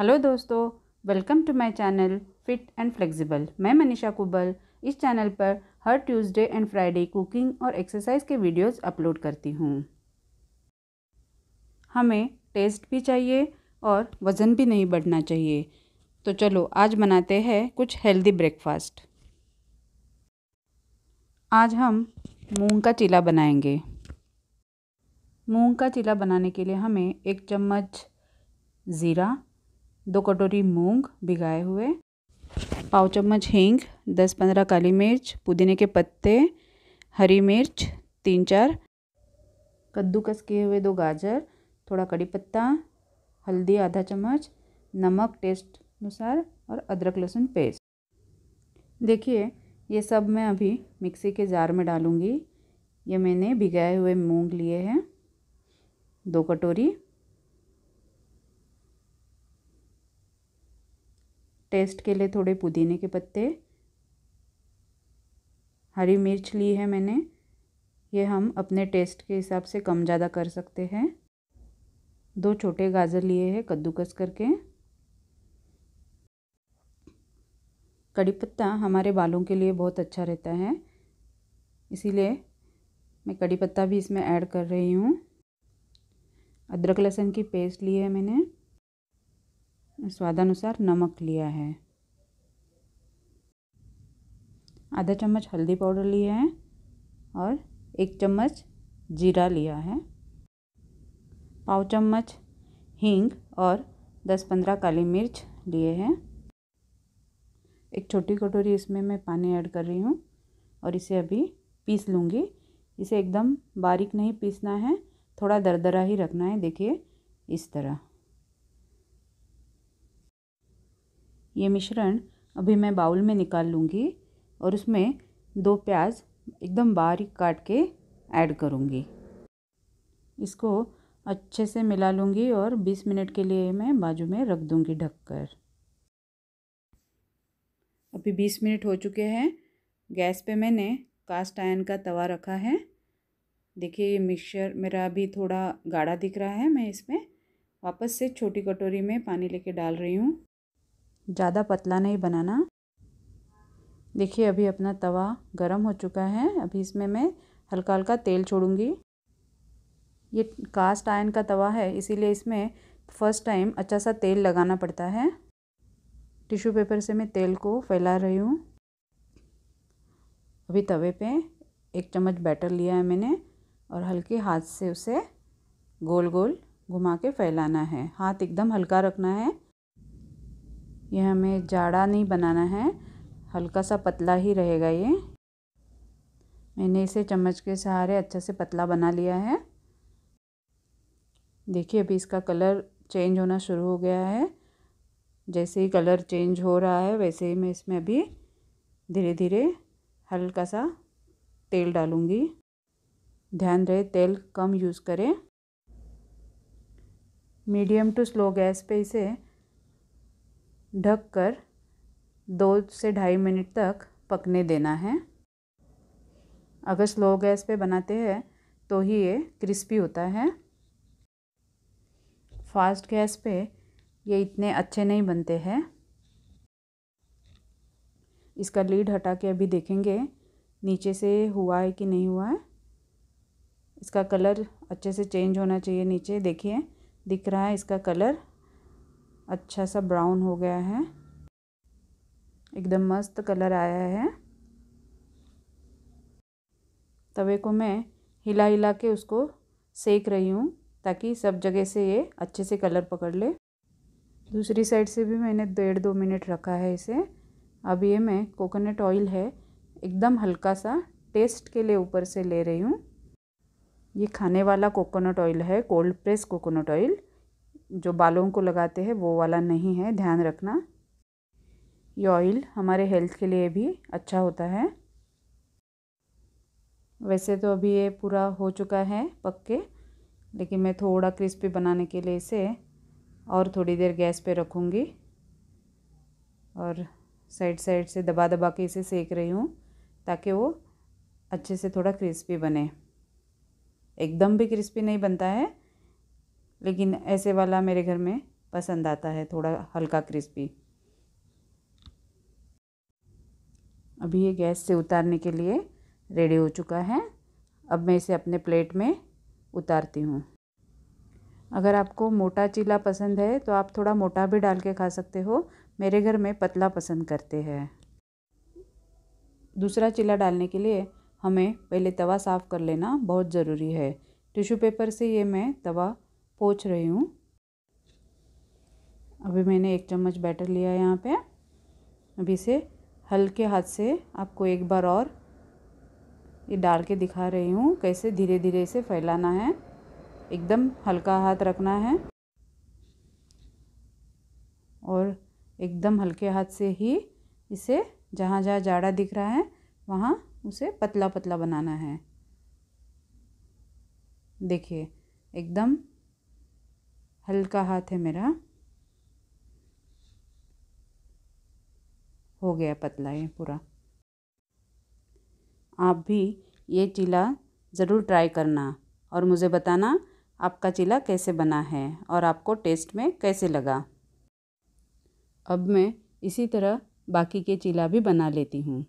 hello दोस्तों welcome to my channel fit and flexible मैं मनीषा कुबल इस चैनल पर हर ट्यूसडे एंड फ्राइडे कुकिंग और एक्सरसाइज के वीडियोस अपलोड करती हूँ हमें टेस्ट भी चाहिए और वज़न भी नहीं बढ़ना चाहिए तो चलो आज बनाते हैं कुछ हेल्दी ब्रेकफास्ट आज हम मूंग का चीला बनाएंगे मूंग का चीला बनाने के लिए हमें एक चम्मच ज़ीरा दो कटोरी मूंग भिगाए हुए पाव चम्मच हींग दस पंद्रह काली मिर्च पुदीने के पत्ते हरी मिर्च तीन चार कद्दूकस किए हुए दो गाजर थोड़ा कड़ी पत्ता हल्दी आधा चम्मच नमक टेस्ट अनुसार और अदरक लहसुन पेस्ट देखिए ये सब मैं अभी मिक्सी के जार में डालूँगी ये मैंने भिगाए हुए मूंग लिए हैं दो कटोरी टेस्ट के लिए थोड़े पुदीने के पत्ते हरी मिर्च ली है मैंने ये हम अपने टेस्ट के हिसाब से कम ज़्यादा कर सकते हैं दो छोटे गाजर लिए हैं कद्दूकस करके कड़ी पत्ता हमारे बालों के लिए बहुत अच्छा रहता है इसीलिए मैं कड़ी पत्ता भी इसमें ऐड कर रही हूँ अदरक लहसुन की पेस्ट ली है मैंने स्वादानुसार नमक लिया है आधा चम्मच हल्दी पाउडर लिया है और एक चम्मच जीरा लिया है पाव चम्मच हींग और दस पंद्रह काली मिर्च लिए हैं एक छोटी कटोरी इसमें मैं पानी ऐड कर रही हूँ और इसे अभी पीस लूँगी इसे एकदम बारीक नहीं पीसना है थोड़ा दरदरा ही रखना है देखिए इस तरह ये मिश्रण अभी मैं बाउल में निकाल लूँगी और उसमें दो प्याज एकदम बारीक काट के ऐड करूँगी इसको अच्छे से मिला लूँगी और 20 मिनट के लिए मैं बाजू में रख दूँगी ढककर अभी 20 मिनट हो चुके हैं गैस पे मैंने कास्ट आयन का तवा रखा है देखिए ये मिक्सचर मेरा अभी थोड़ा गाढ़ा दिख रहा है मैं इसमें वापस से छोटी कटोरी में पानी लेके डाल रही हूँ ज़्यादा पतला नहीं बनाना देखिए अभी अपना तवा गरम हो चुका है अभी इसमें मैं हल्का हल्का तेल छोड़ूंगी ये कास्ट आयन का तवा है इसीलिए इसमें फ़र्स्ट टाइम अच्छा सा तेल लगाना पड़ता है टिश्यू पेपर से मैं तेल को फैला रही हूँ अभी तवे पे एक चम्मच बैटर लिया है मैंने और हल्के हाथ से उसे गोल गोल घुमा के फैलाना है हाथ एकदम हल्का रखना है ये हमें जाड़ा नहीं बनाना है हल्का सा पतला ही रहेगा ये मैंने इसे चम्मच के सहारे अच्छा से पतला बना लिया है देखिए अभी इसका कलर चेंज होना शुरू हो गया है जैसे ही कलर चेंज हो रहा है वैसे ही मैं इसमें अभी धीरे धीरे हल्का सा तेल डालूँगी ध्यान रहे तेल कम यूज़ करें मीडियम टू स्लो गैस पे इसे ढक कर दो से ढाई मिनट तक पकने देना है अगर स्लो गैस पे बनाते हैं तो ही ये क्रिस्पी होता है फास्ट गैस पे ये इतने अच्छे नहीं बनते हैं इसका लीड हटा के अभी देखेंगे नीचे से हुआ है कि नहीं हुआ है इसका कलर अच्छे से चेंज होना चाहिए नीचे देखिए दिख रहा है इसका कलर अच्छा सा ब्राउन हो गया है एकदम मस्त कलर आया है तवे को मैं हिला हिला के उसको सेक रही हूँ ताकि सब जगह से ये अच्छे से कलर पकड़ ले दूसरी साइड से भी मैंने डेढ़ दो मिनट रखा है इसे अब ये मैं कोकोनट ऑयल है एकदम हल्का सा टेस्ट के लिए ऊपर से ले रही हूँ ये खाने वाला कोकोनट ऑयल है कोल्ड प्रेस कोकोनट ऑयल जो बालों को लगाते हैं वो वाला नहीं है ध्यान रखना ये ऑयल हमारे हेल्थ के लिए भी अच्छा होता है वैसे तो अभी ये पूरा हो चुका है पक्के लेकिन मैं थोड़ा क्रिस्पी बनाने के लिए इसे और थोड़ी देर गैस पे रखूँगी और साइड साइड से दबा दबा के इसे सेक रही हूँ ताकि वो अच्छे से थोड़ा क्रिस्पी बने एकदम भी क्रिस्पी नहीं बनता है लेकिन ऐसे वाला मेरे घर में पसंद आता है थोड़ा हल्का क्रिस्पी अभी ये गैस से उतारने के लिए रेडी हो चुका है अब मैं इसे अपने प्लेट में उतारती हूँ अगर आपको मोटा चीला पसंद है तो आप थोड़ा मोटा भी डाल के खा सकते हो मेरे घर में पतला पसंद करते हैं दूसरा चीला डालने के लिए हमें पहले तवा साफ़ कर लेना बहुत ज़रूरी है टिश्यू पेपर से ये मैं तवा पोच रही हूँ अभी मैंने एक चम्मच बैटर लिया है यहाँ पे अभी इसे हल्के हाथ से आपको एक बार और ये डाल के दिखा रही हूँ कैसे धीरे धीरे इसे फैलाना है एकदम हल्का हाथ रखना है और एकदम हल्के हाथ से ही इसे जहाँ जहाँ जाड़ा दिख रहा है वहाँ उसे पतला पतला बनाना है देखिए एकदम हल्का हाथ है मेरा हो गया पतला ये पूरा आप भी ये चीला ज़रूर ट्राई करना और मुझे बताना आपका चीला कैसे बना है और आपको टेस्ट में कैसे लगा अब मैं इसी तरह बाकी के चीला भी बना लेती हूँ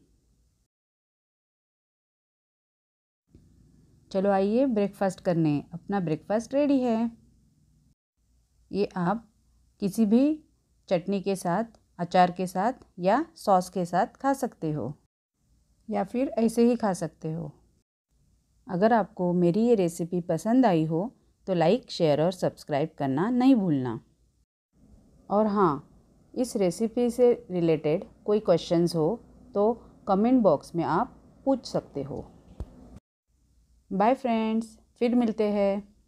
चलो आइए ब्रेकफास्ट करने अपना ब्रेकफास्ट रेडी है ये आप किसी भी चटनी के साथ अचार के साथ या सॉस के साथ खा सकते हो या फिर ऐसे ही खा सकते हो अगर आपको मेरी ये रेसिपी पसंद आई हो तो लाइक शेयर और सब्सक्राइब करना नहीं भूलना और हाँ इस रेसिपी से रिलेटेड कोई क्वेश्चंस हो तो कमेंट बॉक्स में आप पूछ सकते हो बाय फ्रेंड्स फिर मिलते हैं